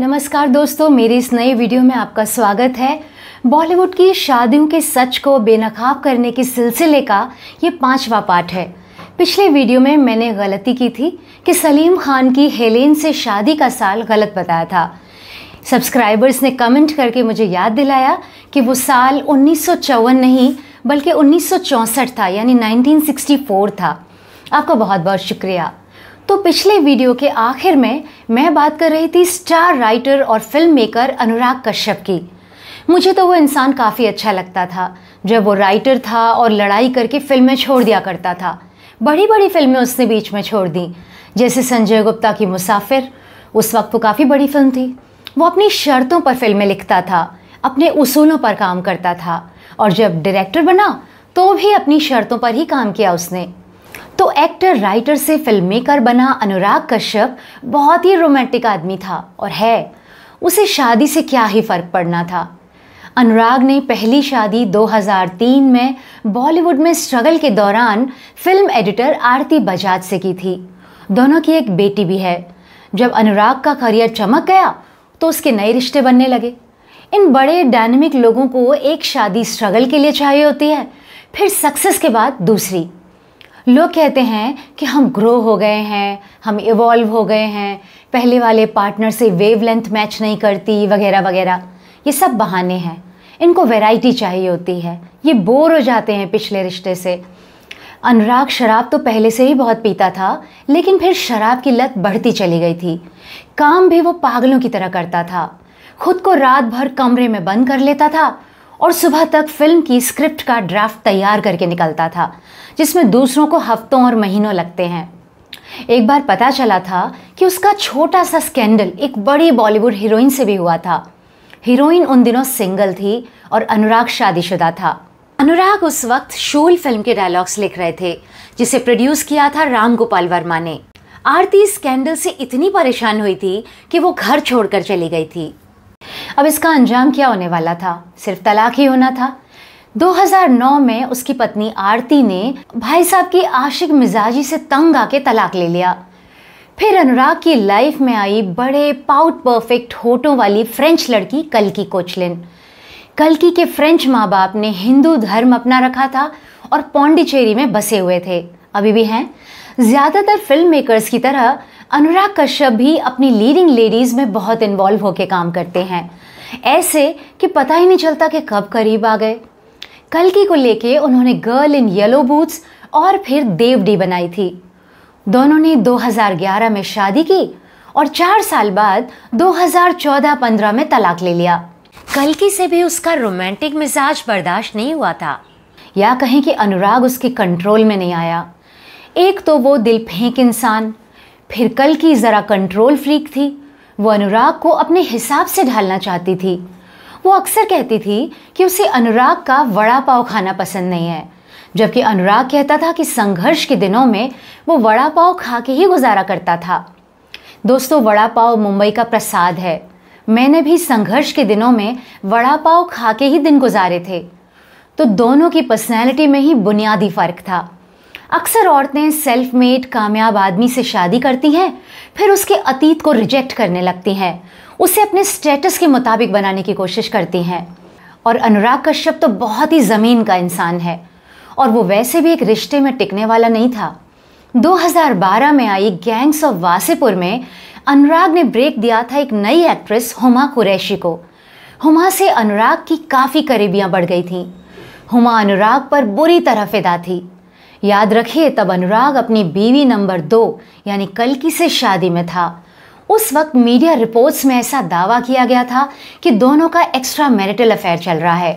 नमस्कार दोस्तों मेरी इस नई वीडियो में आपका स्वागत है बॉलीवुड की शादियों के सच को बेनकाब करने के सिलसिले का ये पांचवा पार्ट है पिछले वीडियो में मैंने गलती की थी कि सलीम खान की हेलेन से शादी का साल गलत बताया था सब्सक्राइबर्स ने कमेंट करके मुझे याद दिलाया कि वो साल उन्नीस नहीं बल्कि उन्नीस था यानी 1964 था आपका बहुत बहुत शुक्रिया तो पिछले वीडियो के आखिर में मैं बात कर रही थी स्टार राइटर और फिल्म मेकर अनुराग कश्यप की मुझे तो वो इंसान काफ़ी अच्छा लगता था जब वो राइटर था और लड़ाई करके फिल्में छोड़ दिया करता था बड़ी बड़ी फिल्में उसने बीच में छोड़ दी जैसे संजय गुप्ता की मुसाफिर उस वक्त वो काफ़ी बड़ी फिल्म थी वो अपनी शर्तों पर फिल्में लिखता था अपने उसूलों पर काम करता था और जब डायरेक्टर बना तो भी अपनी शर्तों पर ही काम किया उसने तो एक्टर राइटर से फिल्म मेकर बना अनुराग कश्यप बहुत ही रोमांटिक आदमी था और है उसे शादी से क्या ही फ़र्क पड़ना था अनुराग ने पहली शादी 2003 में बॉलीवुड में स्ट्रगल के दौरान फिल्म एडिटर आरती बजाज से की थी दोनों की एक बेटी भी है जब अनुराग का करियर चमक गया तो उसके नए रिश्ते बनने लगे इन बड़े डायनेमिक लोगों को एक शादी स्ट्रगल के लिए चाहिए होती है फिर सक्सेस के बाद दूसरी लोग कहते हैं कि हम ग्रो हो गए हैं हम इवॉल्व हो गए हैं पहले वाले पार्टनर से वेवलेंथ मैच नहीं करती वगैरह वगैरह ये सब बहाने हैं इनको वैरायटी चाहिए होती है ये बोर हो जाते हैं पिछले रिश्ते से अनुराग शराब तो पहले से ही बहुत पीता था लेकिन फिर शराब की लत बढ़ती चली गई थी काम भी वो पागलों की तरह करता था खुद को रात भर कमरे में बंद कर लेता था और सुबह तक फिल्म की स्क्रिप्ट का ड्राफ्ट तैयार करके निकलता था जिसमें दूसरों को हफ्तों और महीनों लगते हैं एक बार पता चला था कि उसका छोटा सा स्कैंडल एक बड़ी बॉलीवुड हीरोइन से भी हुआ था हीरोइन उन दिनों सिंगल थी और अनुराग शादीशुदा था अनुराग उस वक्त शूल फिल्म के डायलॉग्स लिख रहे थे जिसे प्रोड्यूस किया था राम गोपाल वर्मा ने आरती स्कैंडल से इतनी परेशान हुई थी कि वो घर छोड़कर चली गई थी अब इसका अंजाम क्या होने वाला था सिर्फ तलाक ही होना था 2009 में उसकी पत्नी आरती ने भाई साहब की आशिक मिजाजी से तंग आके तलाक ले लिया फिर अनुराग की लाइफ में आई बड़े पाउट परफेक्ट होठों वाली फ्रेंच लड़की कलकी कोचलिन कलकी के फ्रेंच माँ बाप ने हिंदू धर्म अपना रखा था और पौंडीचेरी में बसे हुए थे अभी भी हैं ज़्यादातर फिल्म मेकर्स की तरह अनुराग कश्यप भी अपनी लीडिंग लेडीज़ में बहुत इन्वॉल्व होकर काम करते हैं ऐसे कि पता ही नहीं चलता कि कब करीब आ गए कलकी को लेके उन्होंने गर्ल इन येलो बूट्स और फिर देवडी बनाई थी दोनों ने 2011 में शादी की और चार साल बाद 2014-15 में तलाक ले लिया कलकी से भी उसका रोमांटिक मिजाज बर्दाश्त नहीं हुआ था या कहें कि अनुराग उसके कंट्रोल में नहीं आया एक तो वो दिल फेंक इंसान फिर कल की ज़रा कंट्रोल फ्रीक थी वो अनुराग को अपने हिसाब से ढालना चाहती थी वो अक्सर कहती थी कि उसे अनुराग का वड़ा पाव खाना पसंद नहीं है जबकि अनुराग कहता था कि संघर्ष के दिनों में वो वड़ा पाव खा के ही गुजारा करता था दोस्तों वड़ा पाव मुंबई का प्रसाद है मैंने भी संघर्ष के दिनों में वड़ा पाव खा के ही दिन गुजारे थे तो दोनों की पर्सनैलिटी में ही बुनियादी फ़र्क था अक्सर औरतें सेल्फ मेड कामयाब आदमी से शादी करती हैं फिर उसके अतीत को रिजेक्ट करने लगती हैं उसे अपने स्टेटस के मुताबिक बनाने की कोशिश करती हैं और अनुराग कश्यप तो बहुत ही ज़मीन का इंसान है और वो वैसे भी एक रिश्ते में टिकने वाला नहीं था 2012 में आई गैंग्स ऑफ वासीपुर में अनुराग ने ब्रेक दिया था एक नई एक्ट्रेस हुमा कुरैशी को हुमा से अनुराग की काफ़ी करीबियाँ बढ़ गई थीं हुमा अनुराग पर बुरी तरह फिदा थी याद रखिए तब अनुराग अपनी बीवी नंबर दो यानी कलकी से शादी में था उस वक्त मीडिया रिपोर्ट्स में ऐसा दावा किया गया था कि दोनों का एक्स्ट्रा मैरिटल अफेयर चल रहा है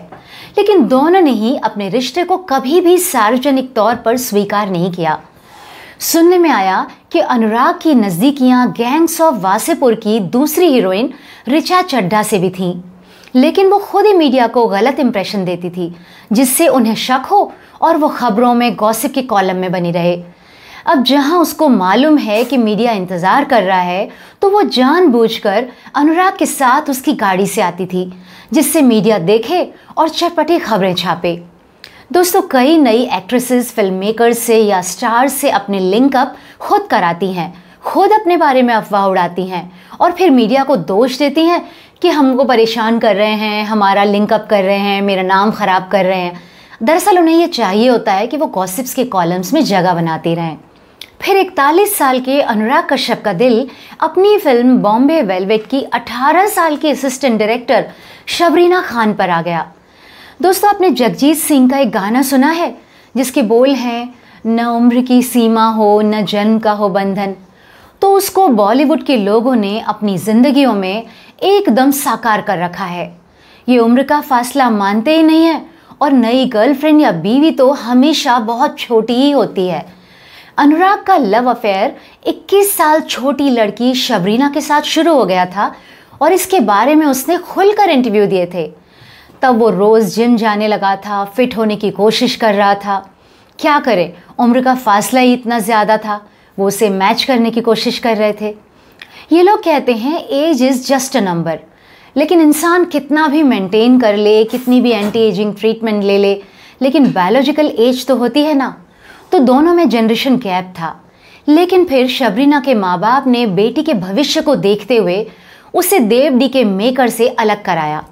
लेकिन दोनों ने ही अपने रिश्ते को कभी भी सार्वजनिक तौर पर स्वीकार नहीं किया सुनने में आया कि अनुराग की नज़दीकियां गैंग्स ऑफ वासेपुर की दूसरी हीरोइन रिचा चड्ढा से भी थीं लेकिन वो खुद ही मीडिया को गलत इम्प्रेशन देती थी जिससे उन्हें शक हो और वो खबरों में गॉसिप के कॉलम में बनी रहे अब जहां उसको मालूम है कि मीडिया इंतज़ार कर रहा है तो वो जानबूझकर अनुराग के साथ उसकी गाड़ी से आती थी जिससे मीडिया देखे और चटपटी खबरें छापे दोस्तों कई नई एक्ट्रेसेस फिल्म मेकर से या स्टार से अपने लिंकअप खुद कराती हैं खुद अपने बारे में अफवाह उड़ाती हैं और फिर मीडिया को दोष देती हैं कि हमको परेशान कर रहे हैं हमारा लिंकअप कर रहे हैं मेरा नाम ख़राब कर रहे हैं दरअसल उन्हें यह चाहिए होता है कि वो गॉसिप्स के कॉलम्स में जगह बनाते रहें फिर इकतालीस साल के अनुराग कश्यप का दिल अपनी फिल्म बॉम्बे वेलवेट की 18 साल की असिस्टेंट डायरेक्टर शबरीना खान पर आ गया दोस्तों आपने जगजीत सिंह का एक गाना सुना है जिसके बोल हैं न उम्र की सीमा हो न जन्म का हो बंधन तो उसको बॉलीवुड के लोगों ने अपनी ज़िंदगियों में एकदम साकार कर रखा है ये उम्र का फासला मानते ही नहीं है और नई गर्लफ्रेंड या बीवी तो हमेशा बहुत छोटी ही होती है अनुराग का लव अफेयर 21 साल छोटी लड़की शबरीना के साथ शुरू हो गया था और इसके बारे में उसने खुलकर इंटरव्यू दिए थे तब वो रोज़ जिम जाने लगा था फिट होने की कोशिश कर रहा था क्या करें उम्र का फासला ही इतना ज़्यादा था वो उसे मैच करने की कोशिश कर रहे थे ये लोग कहते हैं age is just a number लेकिन इंसान कितना भी मेंटेन कर ले कितनी भी एंटी एजिंग ट्रीटमेंट ले ले लेकिन बायोलॉजिकल एज तो होती है ना तो दोनों में जनरेशन गैप था लेकिन फिर शबरीना के माँ बाप ने बेटी के भविष्य को देखते हुए उसे देवडी के मेकर से अलग कराया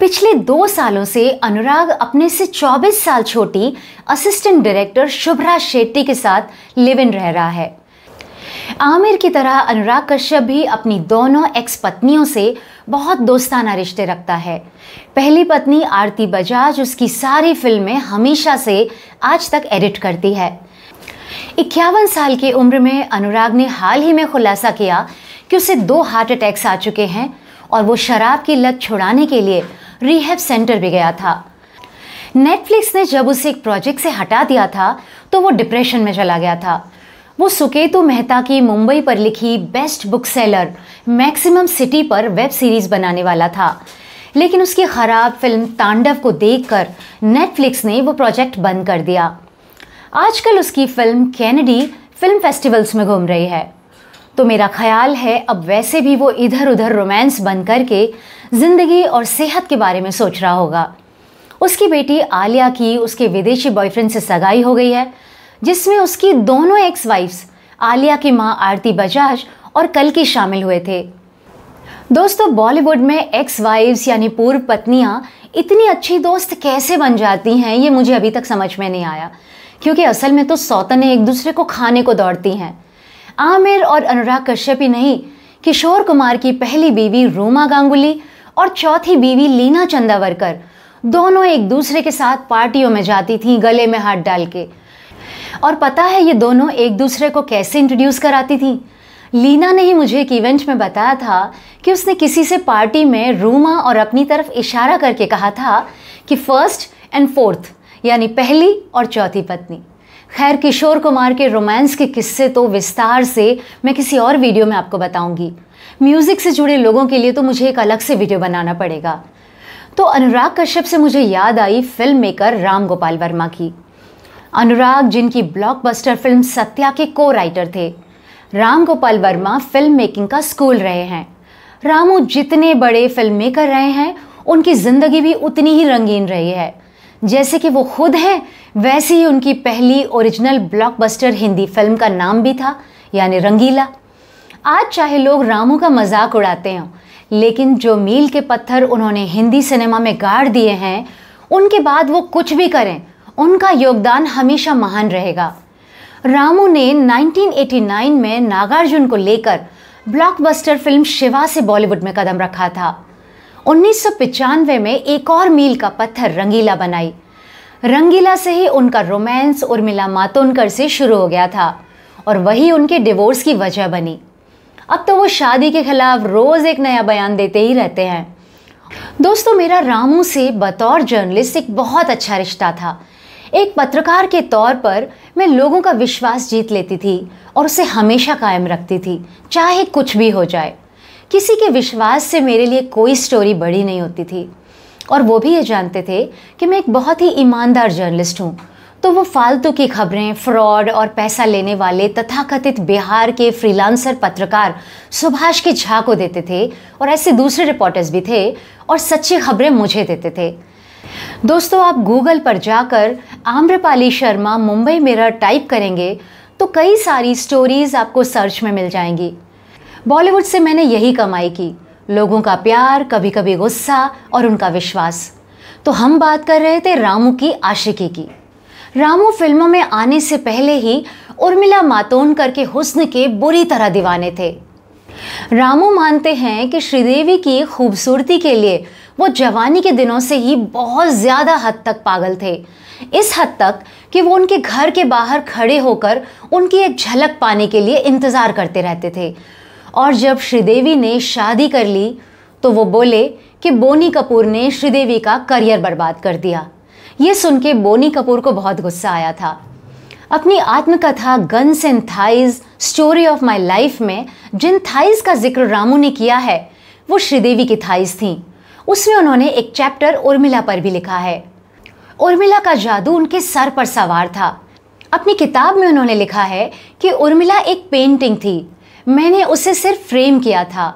पिछले दो सालों से अनुराग अपने से 24 साल छोटी असिस्टेंट डायरेक्टर शुभ्रा शेट्टी के साथ लिव इन रह रहा है आमिर की तरह अनुराग कश्यप भी अपनी दोनों एक्स पत्नियों से बहुत दोस्ताना रिश्ते रखता है पहली पत्नी आरती बजाज उसकी सारी फिल्में हमेशा से आज तक एडिट करती है इक्यावन साल की उम्र में अनुराग ने हाल ही में खुलासा किया कि उसे दो हार्ट अटैक्स आ चुके हैं और वो शराब की लत छुड़ाने के लिए रिहेब सेंटर भी गया था नेटफ्लिक्स ने जब उसे एक प्रोजेक्ट से हटा दिया था तो वो डिप्रेशन में चला गया था वो सुकेतु मेहता की मुंबई पर लिखी best book seller maximum city पर वेब सीरीज बनाने वाला था लेकिन उसकी खराब फिल्म तांडव को देखकर नेटफ्लिक्स ने वो प्रोजेक्ट बंद कर दिया आजकल उसकी फिल्म कैनेडी फिल्म फेस्टिवल्स में घूम रही है तो मेरा ख्याल है अब वैसे भी वो इधर उधर रोमांस बन करके ज़िंदगी और सेहत के बारे में सोच रहा होगा उसकी बेटी आलिया की उसके विदेशी बॉयफ्रेंड से सगाई हो गई है जिसमें उसकी दोनों एक्स वाइफ्स आलिया की मां आरती बजाज और कल की शामिल हुए थे दोस्तों बॉलीवुड में एक्स वाइफ्स यानी पूर्व पत्नियां इतनी अच्छी दोस्त कैसे बन जाती हैं ये मुझे अभी तक समझ में नहीं आया क्योंकि असल में तो सौतने एक दूसरे को खाने को दौड़ती हैं आमिर और अनुराग कश्यप ही नहीं किशोर कुमार की पहली बीवी रोमा गांगुली और चौथी बीवी लीना चंदावरकर दोनों एक दूसरे के साथ पार्टियों में जाती थीं गले में हाथ डाल के और पता है ये दोनों एक दूसरे को कैसे इंट्रोड्यूस कराती थी लीना ने ही मुझे एक इवेंट में बताया था कि उसने किसी से पार्टी में रूमा और अपनी तरफ इशारा करके कहा था कि फर्स्ट एंड फोर्थ यानी पहली और चौथी पत्नी खैर किशोर कुमार के रोमांस के किस्से तो विस्तार से मैं किसी और वीडियो में आपको बताऊंगी म्यूज़िक से जुड़े लोगों के लिए तो मुझे एक अलग से वीडियो बनाना पड़ेगा तो अनुराग कश्यप से मुझे याद आई फिल्म मेकर राम गोपाल वर्मा की अनुराग जिनकी ब्लॉकबस्टर फिल्म सत्या के को राइटर थे राम गोपाल वर्मा फिल्म मेकिंग का स्कूल रहे हैं रामू जितने बड़े फिल्म मेकर रहे हैं उनकी ज़िंदगी भी उतनी ही रंगीन रही है जैसे कि वो खुद हैं वैसे ही उनकी पहली ओरिजिनल ब्लॉकबस्टर हिंदी फिल्म का नाम भी था यानी रंगीला आज चाहे लोग रामू का मजाक उड़ाते हों लेकिन जो मील के पत्थर उन्होंने हिंदी सिनेमा में गाड़ दिए हैं उनके बाद वो कुछ भी करें उनका योगदान हमेशा महान रहेगा रामू ने 1989 में नागार्जुन को लेकर ब्लॉकबस्टर फिल्म शिवा से बॉलीवुड में कदम रखा था उन्नीस में एक और मील का पत्थर रंगीला बनाई रंगीला से ही उनका रोमांस उर्मिला मातोंडकर से शुरू हो गया था और वही उनके डिवोर्स की वजह बनी अब तो वो शादी के खिलाफ रोज़ एक नया बयान देते ही रहते हैं दोस्तों मेरा रामू से बतौर जर्नलिस्ट एक बहुत अच्छा रिश्ता था एक पत्रकार के तौर पर मैं लोगों का विश्वास जीत लेती थी और उसे हमेशा कायम रखती थी चाहे कुछ भी हो जाए किसी के विश्वास से मेरे लिए कोई स्टोरी बड़ी नहीं होती थी और वो भी ये जानते थे कि मैं एक बहुत ही ईमानदार जर्नलिस्ट हूँ तो वो फालतू की खबरें फ्रॉड और पैसा लेने वाले तथाकथित बिहार के फ्रीलांसर पत्रकार सुभाष के झा को देते थे और ऐसे दूसरे रिपोर्टर्स भी थे और सच्ची खबरें मुझे देते थे दोस्तों आप गूगल पर जाकर आम्रपाली शर्मा मुंबई मिरर टाइप करेंगे तो कई सारी स्टोरीज़ आपको सर्च में मिल जाएंगी बॉलीवुड से मैंने यही कमाई की लोगों का प्यार कभी कभी गुस्सा और उनका विश्वास तो हम बात कर रहे थे रामू की आशिकी की रामू फिल्मों में आने से पहले ही उर्मिला मातोन के हुस्न के बुरी तरह दीवाने थे रामू मानते हैं कि श्रीदेवी की खूबसूरती के लिए वो जवानी के दिनों से ही बहुत ज़्यादा हद तक पागल थे इस हद तक कि वो उनके घर के बाहर खड़े होकर उनकी एक झलक पाने के लिए इंतज़ार करते रहते थे और जब श्रीदेवी ने शादी कर ली तो वो बोले कि बोनी कपूर ने श्रीदेवी का करियर बर्बाद कर दिया ये सुन के बोनी कपूर को बहुत गुस्सा आया था अपनी आत्मकथा guns and thighs story of my life में जिन थाइज का जिक्र रामू ने किया है वो श्रीदेवी की थाइज थी उसमें उन्होंने एक चैप्टर उर्मिला पर भी लिखा है उर्मिला का जादू उनके सर पर सवार था अपनी किताब में उन्होंने लिखा है कि उर्मिला एक पेंटिंग थी मैंने उसे सिर्फ फ्रेम किया था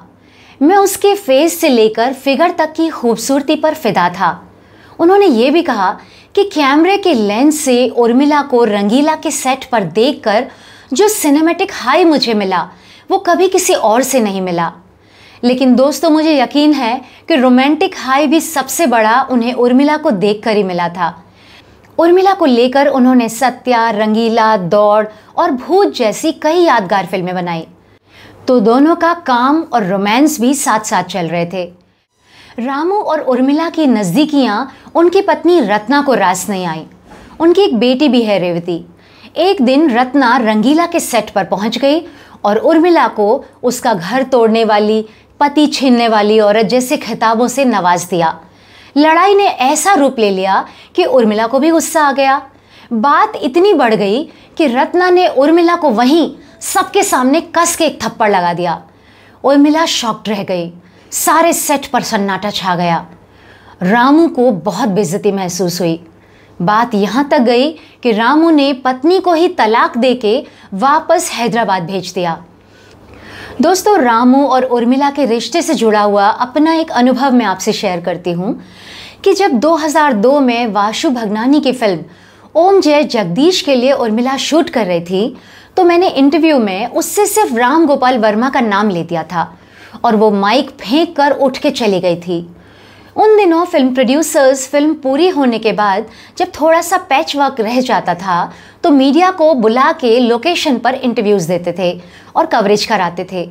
मैं उसके फेस से लेकर फिगर तक की खूबसूरती पर फिदा था उन्होंने ये भी कहा कि कैमरे के लेंस से उर्मिला को रंगीला के सेट पर देखकर जो सिनेमैटिक हाई मुझे मिला वो कभी किसी और से नहीं मिला लेकिन दोस्तों मुझे यकीन है कि रोमांटिक हाई भी सबसे बड़ा उन्हें उर्मिला को देखकर ही मिला था उर्मिला को लेकर उन्होंने सत्या रंगीला दौड़ और भूत जैसी कई यादगार फिल्में बनाई तो दोनों का काम और रोमांस भी साथ साथ चल रहे थे रामू और उर्मिला की नज़दीकियाँ उनकी पत्नी रत्ना को रास नहीं आई उनकी एक बेटी भी है रेवती एक दिन रत्ना रंगीला के सेट पर पहुंच गई और उर्मिला को उसका घर तोड़ने वाली पति छीनने वाली औरत जैसे खिताबों से नवाज दिया लड़ाई ने ऐसा रूप ले लिया कि उर्मिला को भी गुस्सा आ गया बात इतनी बढ़ गई कि रत्ना ने उर्मिला को वहीं सबके सामने कस के एक थप्पड़ लगा दिया उर्मिला शॉक्ड रह गई सारे सेट पर सन्नाटा छा गया रामू को बहुत बेजती महसूस हुई बात यहाँ तक गई कि रामू ने पत्नी को ही तलाक देके वापस हैदराबाद भेज दिया दोस्तों रामू और उर्मिला के रिश्ते से जुड़ा हुआ अपना एक अनुभव मैं आपसे शेयर करती हूँ कि जब 2002 में वाशु भगनानी की फिल्म ओम जय जगदीश के लिए उर्मिला शूट कर रही थी तो मैंने इंटरव्यू में उससे सिर्फ राम गोपाल वर्मा का नाम ले दिया था और वो माइक फेंक कर उठ के चली गई थी उन दिनों फिल्म प्रोड्यूसर्स फिल्म पूरी होने के बाद जब थोड़ा सा पैच वर्क रह जाता था तो मीडिया को बुला के लोकेशन पर इंटरव्यूज़ देते थे और कवरेज कराते थे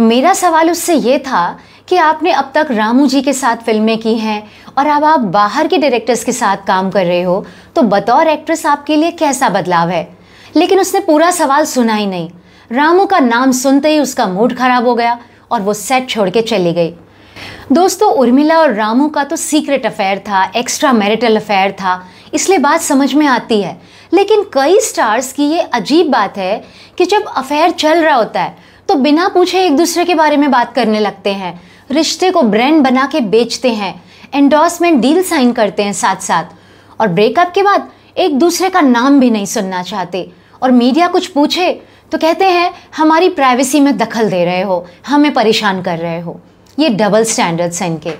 मेरा सवाल उससे ये था कि आपने अब तक रामू जी के साथ फिल्में की हैं और अब आप बाहर के डायरेक्टर्स के साथ काम कर रहे हो तो बतौर एक्ट्रेस आपके लिए कैसा बदलाव है लेकिन उसने पूरा सवाल सुना ही नहीं रामू का नाम सुनते ही उसका मूड खराब हो गया और वो सेट छोड़ के चली गई दोस्तों उर्मिला और रामू का तो सीक्रेट अफेयर था एक्स्ट्रा मैरिटल अफेयर था इसलिए बात समझ में आती है लेकिन कई स्टार्स की ये अजीब बात है कि जब अफेयर चल रहा होता है तो बिना पूछे एक दूसरे के बारे में बात करने लगते हैं रिश्ते को ब्रांड बना के बेचते हैं एंडोर्समेंट डील साइन करते हैं साथ साथ और ब्रेकअप के बाद एक दूसरे का नाम भी नहीं सुनना चाहते और मीडिया कुछ पूछे तो कहते हैं हमारी प्राइवेसी में दखल दे रहे हो हमें परेशान कर रहे हो ये डबल स्टैंडर्ड्स हैं इनके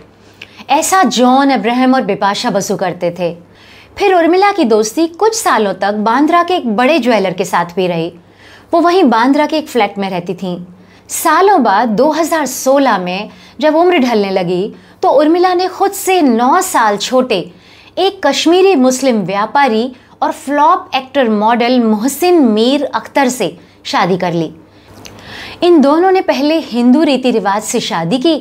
ऐसा जॉन अब्राहम और बिपाशा बसु करते थे फिर उर्मिला की दोस्ती कुछ सालों तक बांद्रा के एक बड़े ज्वेलर के साथ भी रही वो वहीं बांद्रा के एक फ्लैट में रहती थी सालों बाद 2016 में जब उम्र ढलने लगी तो उर्मिला ने खुद से नौ साल छोटे एक कश्मीरी मुस्लिम व्यापारी और flop actor model Mohsin Mir Akhtar से शादी कर ली इन दोनों ने पहले हिंदू रीति रिवाज से शादी की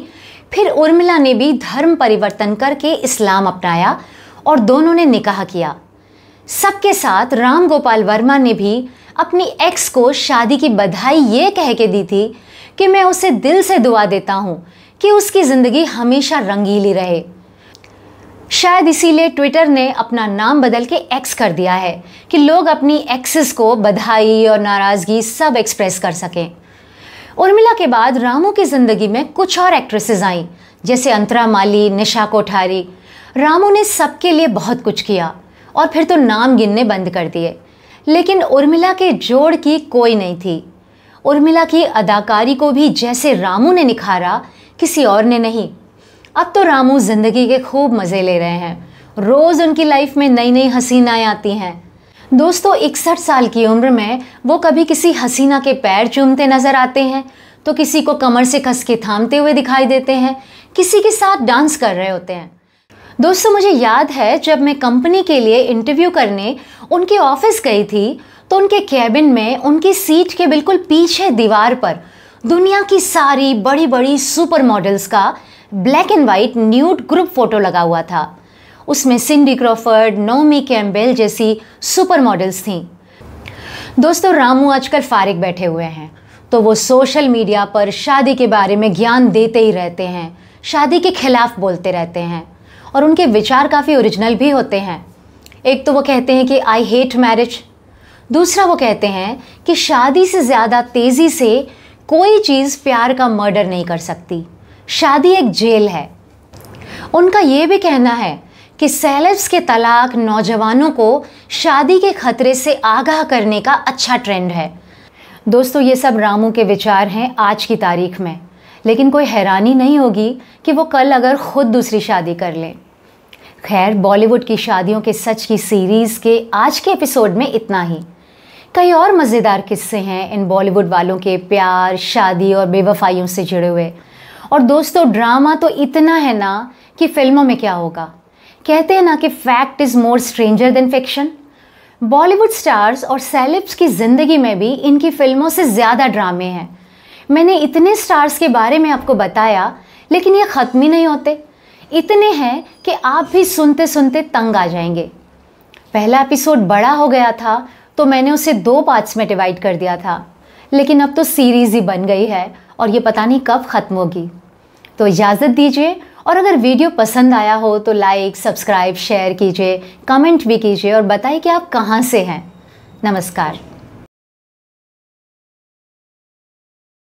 फिर उर्मिला ने भी धर्म परिवर्तन करके इस्लाम अपनाया और दोनों ने निकाह किया सबके साथ राम गोपाल वर्मा ने भी अपनी एक्स को शादी की बधाई ये कह के दी थी कि मैं उसे दिल से दुआ देता हूँ कि उसकी ज़िंदगी हमेशा रंगीली रहे शायद इसीलिए ट्विटर ने अपना नाम बदल के एक्स कर दिया है कि लोग अपनी एक्सेस को बधाई और नाराज़गी सब एक्सप्रेस कर सकें उर्मिला के बाद रामू की ज़िंदगी में कुछ और एक्ट्रेसेस आई जैसे अंतरा माली निशा कोठारी रामू ने सबके लिए बहुत कुछ किया और फिर तो नाम गिनने बंद कर दिए लेकिन उर्मिला के जोड़ की कोई नहीं थी उर्मिला की अदाकारी को भी जैसे रामू ने निखारा किसी और ने नहीं अब तो रामू ज़िंदगी के खूब मज़े ले रहे हैं रोज़ उनकी लाइफ में नई नई हसीनाएँ आती हैं दोस्तों इकसठ साल की उम्र में वो कभी किसी हसीना के पैर चूमते नज़र आते हैं तो किसी को कमर से कस के थामते हुए दिखाई देते हैं किसी के साथ डांस कर रहे होते हैं दोस्तों मुझे याद है जब मैं कंपनी के लिए इंटरव्यू करने उनके ऑफिस गई थी तो उनके कैबिन में उनकी सीट के बिल्कुल पीछे दीवार पर दुनिया की सारी बड़ी बड़ी सुपर मॉडल्स का black and white nude group photo लगा हुआ था उसमें सिंडी क्रॉफर्ड नोमी कैम्बेल जैसी सुपर मॉडल्स थी दोस्तों रामू आजकल फारिग बैठे हुए हैं तो वो सोशल मीडिया पर शादी के बारे में ज्ञान देते ही रहते हैं शादी के खिलाफ बोलते रहते हैं और उनके विचार काफ़ी ओरिजिनल भी होते हैं एक तो वो कहते हैं कि आई हेट मैरिज दूसरा वो कहते हैं कि शादी से ज़्यादा तेज़ी से कोई चीज़ प्यार का मर्डर नहीं कर सकती शादी एक जेल है उनका ये भी कहना है कि सेलेब्स के तलाक नौजवानों को शादी के खतरे से आगाह करने का अच्छा ट्रेंड है दोस्तों ये सब रामू के विचार हैं आज की तारीख में लेकिन कोई हैरानी नहीं होगी कि वो कल अगर ख़ुद दूसरी शादी कर लें खैर बॉलीवुड की शादियों के सच की सीरीज़ के आज के एपिसोड में इतना ही कई और मज़ेदार किस्से हैं इन बॉलीवुड वालों के प्यार शादी और बेवफाइयों से जुड़े हुए और दोस्तों ड्रामा तो इतना है ना कि फिल्मों में क्या होगा कहते हैं ना कि fact is more stranger than fiction Bollywood stars और सेलिब्स की ज़िंदगी में भी इनकी फिल्मों से ज़्यादा ड्रामे हैं मैंने इतने स्टार्स के बारे में आपको बताया लेकिन ये ख़त्म ही नहीं होते इतने हैं कि आप भी सुनते सुनते तंग आ जाएंगे पहला एपिसोड बड़ा हो गया था तो मैंने उसे दो पार्ट्स में डिवाइड कर दिया था लेकिन अब तो सीरीज़ ही बन गई है और ये पता नहीं कब ख़त्म होगी तो इजाज़त दीजिए और अगर वीडियो पसंद आया हो तो लाइक सब्सक्राइब शेयर कीजिए कमेंट भी कीजिए और बताइए कि आप कहाँ से हैं नमस्कार